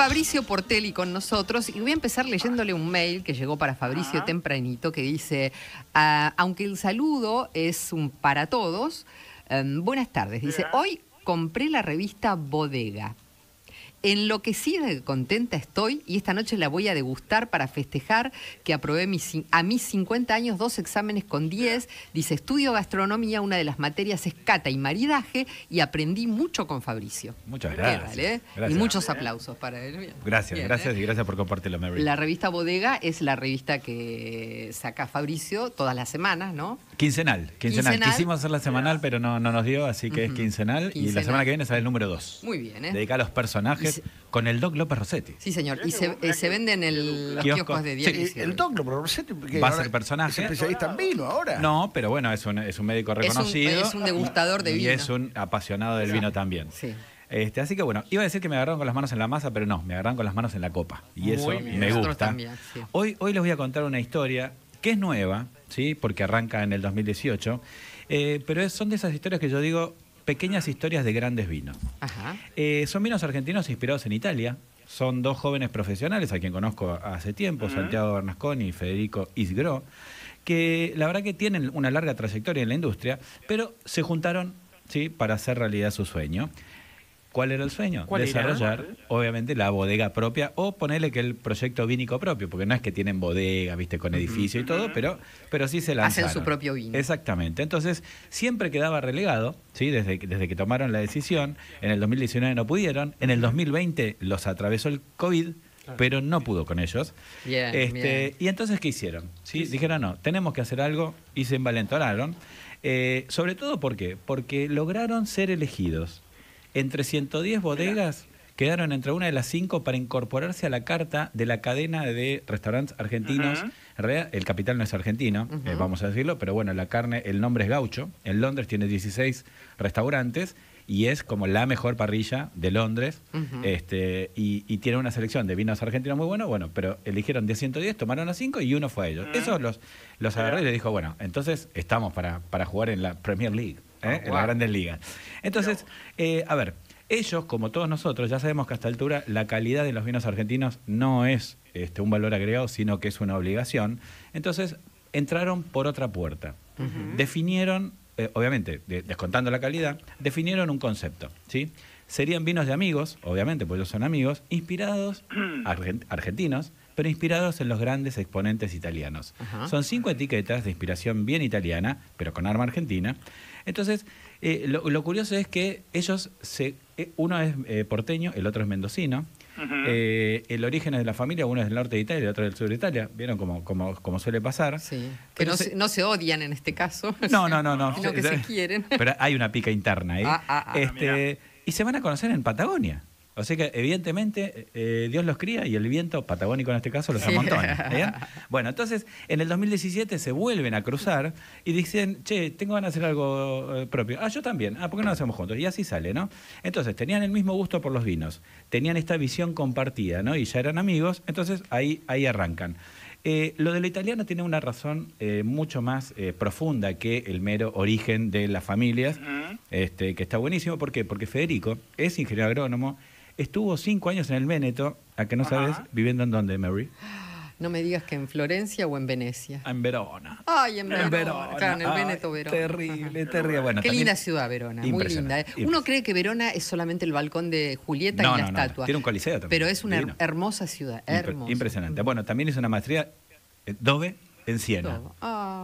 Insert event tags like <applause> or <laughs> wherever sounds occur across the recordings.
Fabricio Portelli con nosotros y voy a empezar leyéndole un mail que llegó para Fabricio tempranito que dice, ah, aunque el saludo es un para todos, em, buenas tardes. Dice, hoy compré la revista Bodega. Enloquecida y contenta estoy y esta noche la voy a degustar para festejar que aprobé mis, a mis 50 años dos exámenes con 10. Dice, estudio gastronomía, una de las materias es cata y maridaje y aprendí mucho con Fabricio. Muchas gracias. ¿eh? Y muchos aplausos para él. Gracias, gracias ¿eh? y gracias por compartirlo, Mary. La revista Bodega es la revista que saca Fabricio todas las semanas, ¿no? Quincenal, quincenal. Quisimos hacer la semanal, ah. pero no, no nos dio, así que es quincenal, Y la semana que viene sale el número 2. Muy bien, ¿eh? Dedica a los personajes con el Doc López Rossetti. Sí, señor. Y se, eh, venden en los de el Doc López Rossetti, Va a ser personaje. Es especialista en vino ahora. No, pero bueno, es un, médico reconocido. es un degustador de vino. Y es un apasionado del vino también. Sí. Este, así que bueno, iba a decir que me agarraron con las manos en la masa, pero no, me agarraron con las manos en la copa. Y eso me gusta. hoy, hoy les voy a contar una historia que es nueva, porque arranca en el 2018. Eh, pero son de esas historias que yo digo, pequeñas historias de grandes vinos. Eh, son vinos argentinos inspirados en Italia. Son dos jóvenes profesionales a quien conozco hace tiempo, Santiago Bernasconi y Federico Isgro, que la verdad que tienen una larga trayectoria en la industria, pero se juntaron ¿sí? para hacer realidad su sueño. ¿Cuál era el sueño? Desarrollar, obviamente, la bodega propia o ponerle que el proyecto vínico propio, porque no es que tienen bodega, viste, con edificio y todo, pero, pero sí se la Hacen su propio vino. Exactamente. Entonces, siempre quedaba relegado, ¿sí? Desde, desde que tomaron la decisión, en el 2019 no pudieron, en el 2020 los atravesó el COVID, pero no pudo con ellos. este, Y entonces, ¿qué hicieron? ¿Sí? Dijeron, no, tenemos que hacer algo y se envalentonaron. Eh, sobre todo, ¿por qué? Porque lograron ser elegidos entre 110 bodegas quedaron entre una de las cinco para incorporarse a la carta de la cadena de restaurantes argentinos. el capital no es argentino, eh, vamos a decirlo, pero bueno, la carne, el nombre es gaucho. En Londres tiene 16 restaurantes y es como la mejor parrilla de Londres. este, y, tiene una selección de vinos argentinos muy buenos, bueno, pero eligieron de 110, tomaron a cinco y uno fue a ellos. Eso los, los agarré y les dijo, bueno, entonces estamos para, para jugar en la Premier League. ¿eh? en las grandes ligas. Entonces, eh, a ver, ellos, como todos nosotros, ya sabemos que a esta altura la calidad de los vinos argentinos no es este, un valor agregado, sino que es una obligación. Entonces, entraron por otra puerta. Definieron, eh, obviamente, descontando la calidad, definieron un concepto, ¿sí? Serían vinos de amigos, obviamente, porque ellos son amigos, inspirados, <clears throat> argentinos, pero inspirados en los grandes exponentes italianos. Son cinco etiquetas de inspiración bien italiana, pero con arma argentina. Entonces, eh, lo, curioso es que ellos, se, eh, uno es eh, porteño, el otro es mendocino. el origen es de la familia, uno es del norte de Italia, el otro del sur de Italia. ¿Vieron cómo, como suele pasar? Que no se, no odian en este caso. <laughs> No, no, no. no. que se <laughs> quieren. Pero hay una pica interna ahí. Ah, ah, este, y se van a conocer en Patagonia. O que evidentemente eh, eh, Dios los cría y el viento, patagónico en este caso, los amontona. <laughs> Bueno, entonces en el 2017 se vuelven a cruzar y dicen, che, tengo ganas de hacer algo eh, propio. Ah, yo también. Ah, ¿por qué no lo hacemos juntos? Y así sale, ¿no? Entonces tenían el mismo gusto por los vinos, tenían esta visión compartida, ¿no? Y ya eran amigos, entonces ahí, ahí arrancan. lo del italiano tiene una razón mucho más profunda que el mero origen de las familias, este, que está buenísimo. ¿Por qué? Porque Federico es ingeniero agrónomo, Estuvo cinco años en el Véneto, a que no sabes, viviendo en dónde, Mary. No me digas que en Florencia o en Venecia. Ah, en Verona. Ay, en Verona. En Verona. Claro, en el ah, Véneto, Verona. Terrible, terrible. Bueno, Qué linda ciudad, Verona. Muy linda. ¿eh? Uno cree que Verona es solamente el balcón de Julieta y la no, estatua. No, tiene un coliseo también. Pero es una hermosa ciudad, hermosa. Impresionante. Mm. Bueno, también es una maestría ¿Dónde? Eh, Dove en Siena.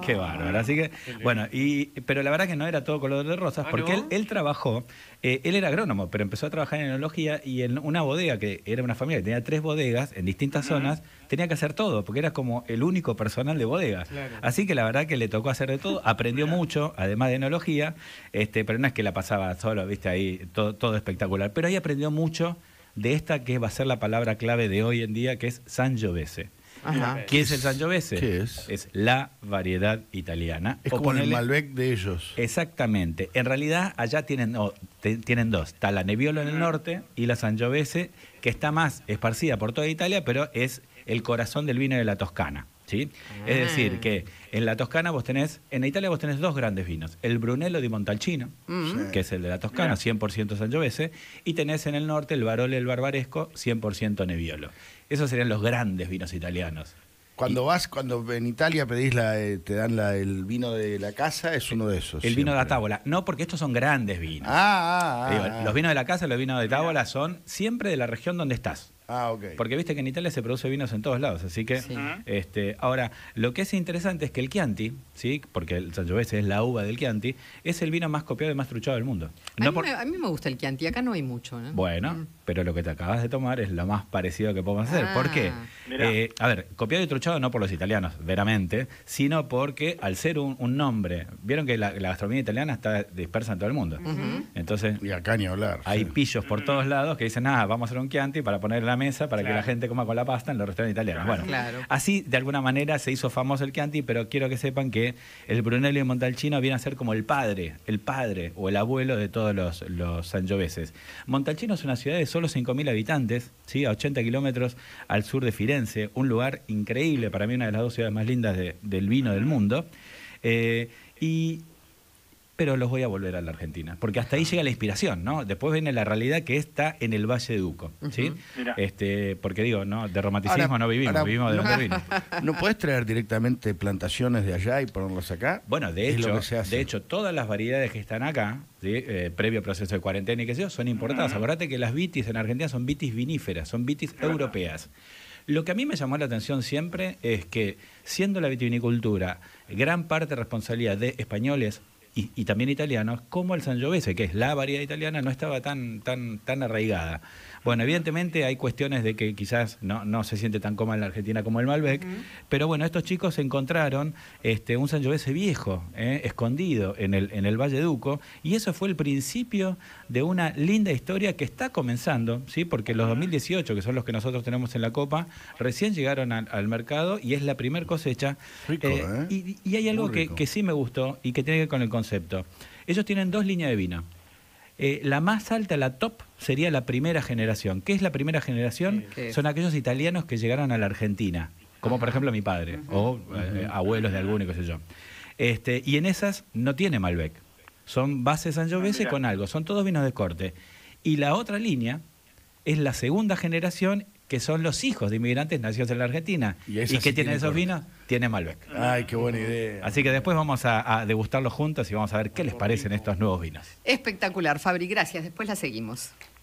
Qué ah, bárbaro. Así que, bueno, y, pero la verdad que no era todo color de rosas, ah, porque él, trabajó, eh, él era agrónomo, pero empezó a trabajar en enología y en una bodega, que era una familia que tenía tres bodegas en distintas zonas, tenía que hacer todo, porque era como el único personal de bodegas Así que la verdad que le tocó hacer de todo, aprendió mucho, además de enología, este, pero no es que la pasaba solo, viste, ahí todo, todo espectacular. Pero ahí aprendió mucho de esta que va a ser la palabra clave de hoy en día, que es Sangiovese. Ajá. ¿Qué es el Sangiovese? es? la variedad italiana. Es como el Malbec de ellos. Exactamente. En realidad, allá tienen, tienen dos. Está la Nebbiolo en el norte y la Sangiovese, que está más esparcida por toda Italia, pero es el corazón del vino de la Toscana. Es decir, ah. que en la Toscana vos tenés, en Italia vos tenés dos grandes vinos, el Brunello di Montalcino, mm. que es el de la Toscana, 100% Sangiovese, y tenés en el norte el Barolo el Barbaresco, 100% Nebbiolo. Esos serían los grandes vinos italianos. Cuando vas, cuando en Italia pedís la, eh, te dan la, el vino de la casa, es uno de esos. El vino de la tábola. No, porque estos son grandes vinos. Ah, ah, ah Los vinos de la casa, los vinos de tábola son siempre de la región donde estás. Ah, Porque viste que en Italia se produce vinos en todos lados, así que... Este, ahora, lo que es interesante es que el Chianti, ¿sí? porque el Sangiovese es la uva del Chianti, es el vino más copiado y más truchado del mundo. a, mí me, gusta el Chianti, acá no hay mucho. Bueno, mm. pero lo que te acabas de tomar es lo más parecido que podemos hacer. ¿Por qué? Ah. Eh, a ver, copiado y truchado no por los italianos, veramente, sino porque al ser un, nombre, vieron que la, gastronomía italiana está dispersa en todo el mundo. Entonces... Y acá ni hablar. Hay pillos por todos lados que dicen, ah, vamos a hacer un Chianti para ponerla mesa para que la gente coma con la pasta en los restaurantes italianos. Bueno, así de alguna manera se hizo famoso el Chianti, pero quiero que sepan que el Brunello Montalcino viene a ser como el padre, el padre o el abuelo de todos los, los sangioveses. Montalcino es una ciudad de solo 5.000 habitantes, ¿sí? a 80 kilómetros al sur de Firenze, un lugar increíble, para mí una de las dos ciudades más lindas del vino del mundo. Eh, y pero los voy a volver a la Argentina. Porque hasta ahí llega la inspiración, ¿no? Después viene la realidad que está en el Valle de Duco, ¿sí? este, porque digo, no, de romanticismo no vivimos, vivimos de no, <laughs> ¿No puedes traer directamente plantaciones de allá y ponerlas acá? Bueno, de hecho, de hecho, todas las variedades que están acá, eh, previo proceso de cuarentena y qué sé yo, son importadas. Acuérdate que las vitis en Argentina son vitis viníferas, son vitis europeas. Lo que a mí me llamó la atención siempre es que, siendo la vitivinicultura gran parte responsabilidad de españoles, y, también italianos, como el Sangiovese, que es la variedad italiana, no estaba tan, tan, tan arraigada. Bueno, evidentemente hay cuestiones de que quizás no, no se siente tan coma en la Argentina como el Malbec, pero bueno, estos chicos encontraron este, un Sangiovese viejo, eh, escondido en el, en el Valle Duco, y eso fue el principio de una linda historia que está comenzando, ¿sí? porque los 2018, que son los que nosotros tenemos en la Copa, recién llegaron al, mercado y es la primer cosecha. Rico, eh, ¿eh? Y, hay algo que, que sí me gustó y que tiene que ver con el concepto. Ellos tienen dos líneas de vino. Eh, la más alta, la top, sería la primera generación. ¿Qué es la primera generación? Son aquellos italianos que llegaron a la Argentina, como por ejemplo mi padre, o eh, eh, abuelos de alguno, qué sé yo. Este, y en esas no tiene Malbec. Son bases Sangiovese ah, con algo, son todos vinos de corte. Y la otra línea es la segunda generación, que son los hijos de inmigrantes nacidos en la Argentina. Y, qué tienen esos vinos tiene Malbec. Ay, qué buena idea. Así que después vamos a, a degustarlos juntos y vamos a ver qué les parecen estos nuevos vinos. Espectacular, Fabri, gracias. Después la seguimos.